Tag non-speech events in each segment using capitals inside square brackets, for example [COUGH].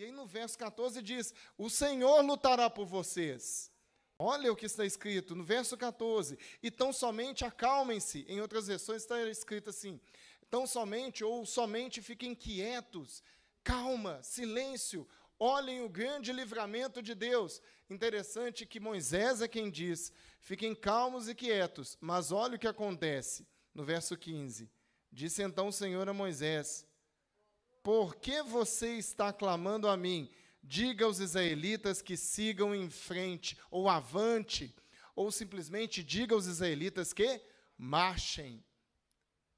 E aí no verso 14 diz: O Senhor lutará por vocês. Olha o que está escrito no verso 14. Então somente acalmem-se. Em outras versões está escrito assim: Então somente ou somente fiquem quietos. Calma, silêncio. Olhem o grande livramento de Deus. Interessante que Moisés é quem diz: Fiquem calmos e quietos. Mas olha o que acontece no verso 15. Disse então o Senhor a Moisés: por que você está clamando a mim? Diga aos israelitas que sigam em frente ou avante, ou simplesmente diga aos israelitas que marchem.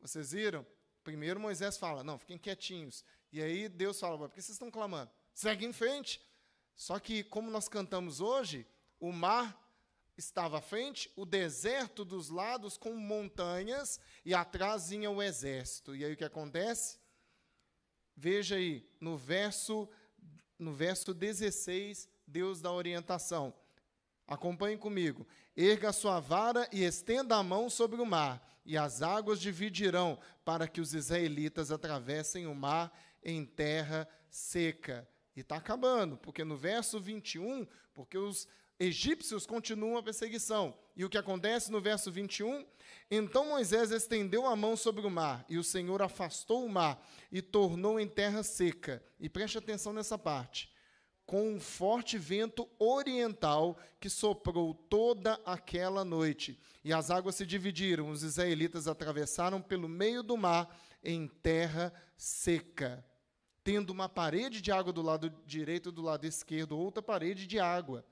Vocês viram? Primeiro Moisés fala: não, fiquem quietinhos. E aí Deus fala: por que vocês estão clamando? Segue em frente. Só que, como nós cantamos hoje, o mar estava à frente, o deserto dos lados com montanhas, e atrás vinha o exército. E aí o que acontece? Veja aí, no verso, no verso 16, Deus dá orientação. Acompanhe comigo. Erga sua vara e estenda a mão sobre o mar, e as águas dividirão, para que os israelitas atravessem o mar em terra seca. E está acabando, porque no verso 21, porque os, egípcios continuam a perseguição. E o que acontece no verso 21? Então Moisés estendeu a mão sobre o mar, e o Senhor afastou o mar e tornou em terra seca. E preste atenção nessa parte. Com um forte vento oriental que soprou toda aquela noite. E as águas se dividiram, os israelitas atravessaram pelo meio do mar em terra seca, tendo uma parede de água do lado direito e do lado esquerdo, outra parede de água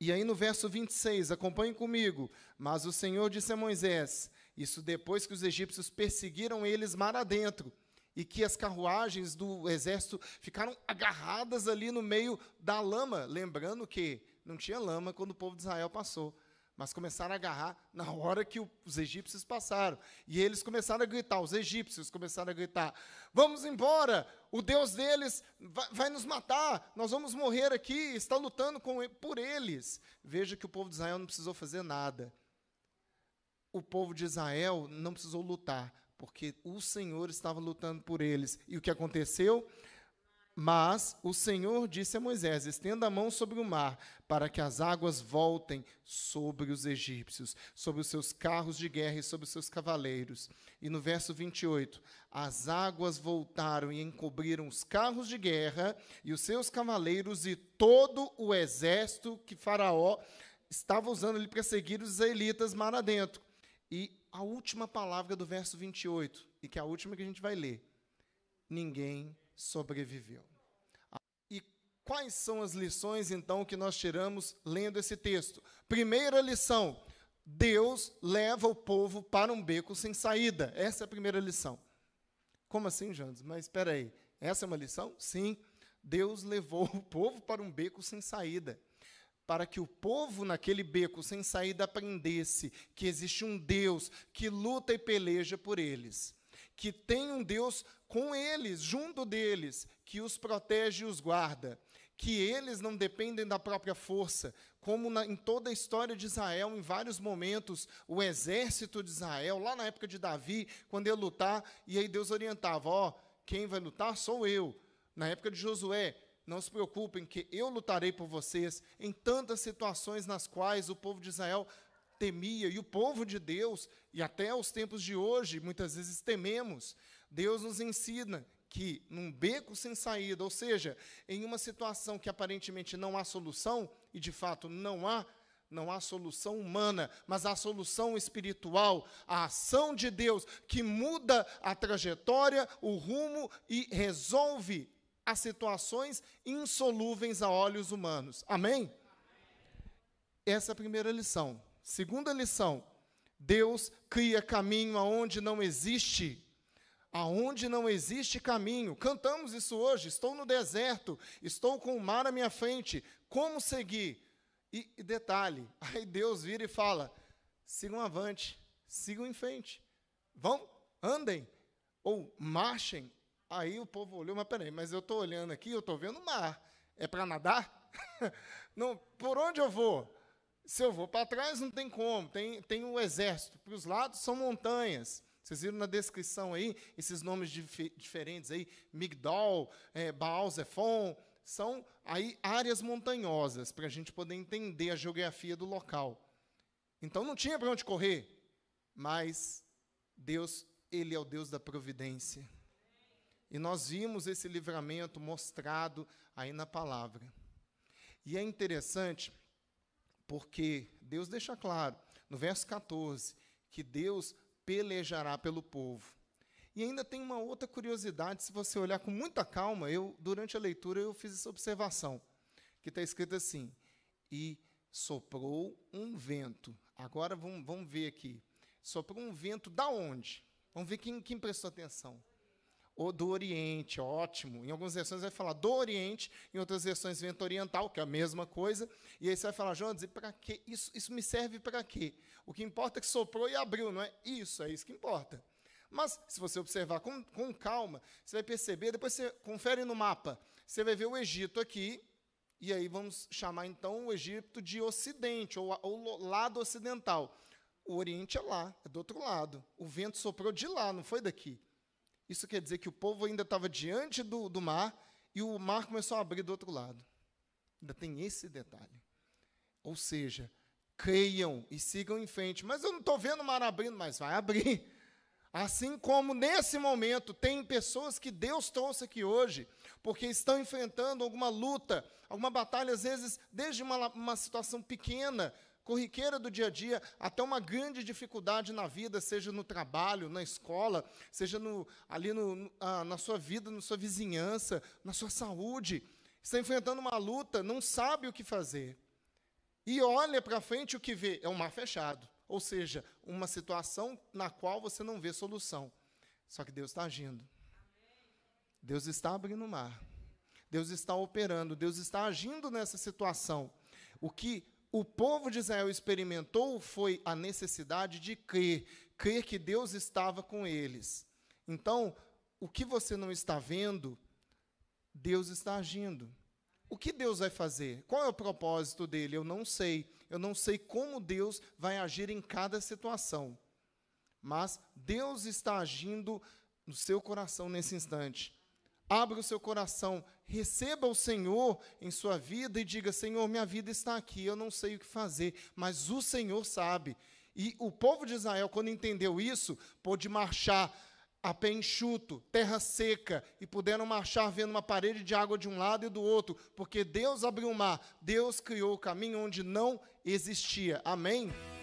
e aí no verso 26, acompanhe comigo. Mas o Senhor disse a Moisés: Isso depois que os egípcios perseguiram eles mar adentro, e que as carruagens do exército ficaram agarradas ali no meio da lama. Lembrando que não tinha lama quando o povo de Israel passou mas começaram a agarrar [LAUGHS] na hora que os egípcios passaram. E eles começaram a gritar, os egípcios começaram a gritar: Vamos embora, o Deus deles vai, vai nos matar, nós vamos morrer aqui, está lutando com, por eles. Veja que o povo de Israel não precisou fazer nada. O povo de Israel não precisou lutar, porque o Senhor estava lutando por eles. E o que aconteceu? Mas o Senhor disse a Moisés: estenda a mão sobre o mar, para que as águas voltem sobre os egípcios, sobre os seus carros de guerra e sobre os seus cavaleiros. E no verso 28, as águas voltaram e encobriram os carros de guerra e os seus cavaleiros e todo o exército que Faraó estava usando ele para seguir os israelitas mar adentro. E a última palavra do verso 28, e que é a última que a gente vai ler: ninguém sobreviveu. E quais são as lições, então, que nós tiramos lendo esse texto? Primeira lição: Deus leva o povo para um beco sem saída. Essa é a primeira lição. Como assim, Jandes? Mas espera aí, essa é uma lição? Sim. Deus levou o povo para um beco sem saída para que o povo naquele beco sem saída aprendesse que existe um Deus que luta e peleja por eles que tem um Deus com eles, junto deles, que os protege e os guarda, que eles não dependem da própria força, como na, em toda a história de Israel, em vários momentos, o exército de Israel, lá na época de Davi, quando ia lutar, e aí Deus orientava: ó, oh, quem vai lutar sou eu. Na época de Josué, não se preocupem que eu lutarei por vocês em tantas situações nas quais o povo de Israel temia e o povo de Deus, e até os tempos de hoje, muitas vezes tememos. Deus nos ensina que num beco sem saída, ou seja, em uma situação que aparentemente não há solução, e de fato não há, não há solução humana, mas há solução espiritual, a ação de Deus que muda a trajetória, o rumo e resolve as situações insolúveis a olhos humanos. Amém? Essa é a primeira lição. Segunda lição: Deus cria caminho aonde não existe. Aonde não existe caminho. Cantamos isso hoje. Estou no deserto, estou com o mar à minha frente. Como seguir? E, e detalhe: [LAUGHS] aí Deus vira e fala: sigam avante, sigam em frente. Vão, andem, ou marchem. Aí o povo olhou, mas peraí, mas eu estou olhando aqui, eu estou vendo o mar. É para nadar? [LAUGHS] não, por onde eu vou? Se eu vou para trás, não tem como, tem, tem o exército. Para os lados são montanhas. Vocês viram na descrição aí esses nomes dif diferentes aí, Migdol, é, Baal Zephon, são aí áreas montanhosas para a gente poder entender a geografia do local. Então não tinha para onde correr, mas Deus, ele é o Deus da providência. E nós vimos esse livramento mostrado aí na palavra. E é interessante porque Deus deixa claro, no verso 14, que Deus pelejará pelo povo. E ainda tem uma outra curiosidade, se você olhar com muita calma, eu durante a leitura eu fiz essa observação, que está escrito assim: e soprou um vento. Agora vamos, vamos ver aqui. Soprou um vento da onde? Vamos ver quem, quem prestou atenção ou do Oriente, ótimo. Em algumas versões vai falar do Oriente, em outras versões vento oriental, que é a mesma coisa. E aí você vai falar, Jonas, e para quê? Isso, isso me serve para quê? O que importa é que soprou e abriu, não é? Isso, é isso que importa. Mas, se você observar com, com calma, você vai perceber, depois você confere no mapa, você vai ver o Egito aqui, e aí vamos chamar então o Egito de Ocidente, ou, ou lado ocidental. O Oriente é lá, é do outro lado. O vento soprou de lá, não foi daqui. Isso quer dizer que o povo ainda estava diante do, do mar e o mar começou a abrir do outro lado. Ainda tem esse detalhe. Ou seja, creiam e sigam em frente. Mas eu não estou vendo o mar abrindo, mas vai abrir. Assim como nesse momento tem pessoas que Deus trouxe aqui hoje, porque estão enfrentando alguma luta, alguma batalha, às vezes, desde uma, uma situação pequena, corriqueira do dia a dia, até uma grande dificuldade na vida, seja no trabalho, na escola, seja no, ali no, ah, na sua vida, na sua vizinhança, na sua saúde, está enfrentando uma luta, não sabe o que fazer. E olha para frente o que vê é um mar fechado, ou seja, uma situação na qual você não vê solução. Só que Deus está agindo. Deus está abrindo o mar. Deus está operando, Deus está agindo nessa situação. O que o povo de Israel experimentou foi a necessidade de crer, crer que Deus estava com eles. Então, o que você não está vendo, Deus está agindo. O que Deus vai fazer? Qual é o propósito dele? Eu não sei. Eu não sei como Deus vai agir em cada situação. Mas Deus está agindo no seu coração nesse instante. Abra o seu coração, receba o Senhor em sua vida e diga: Senhor, minha vida está aqui, eu não sei o que fazer, mas o Senhor sabe. E o povo de Israel, quando entendeu isso, pôde marchar a pé enxuto, terra seca, e puderam marchar vendo uma parede de água de um lado e do outro, porque Deus abriu o mar, Deus criou o caminho onde não existia. Amém?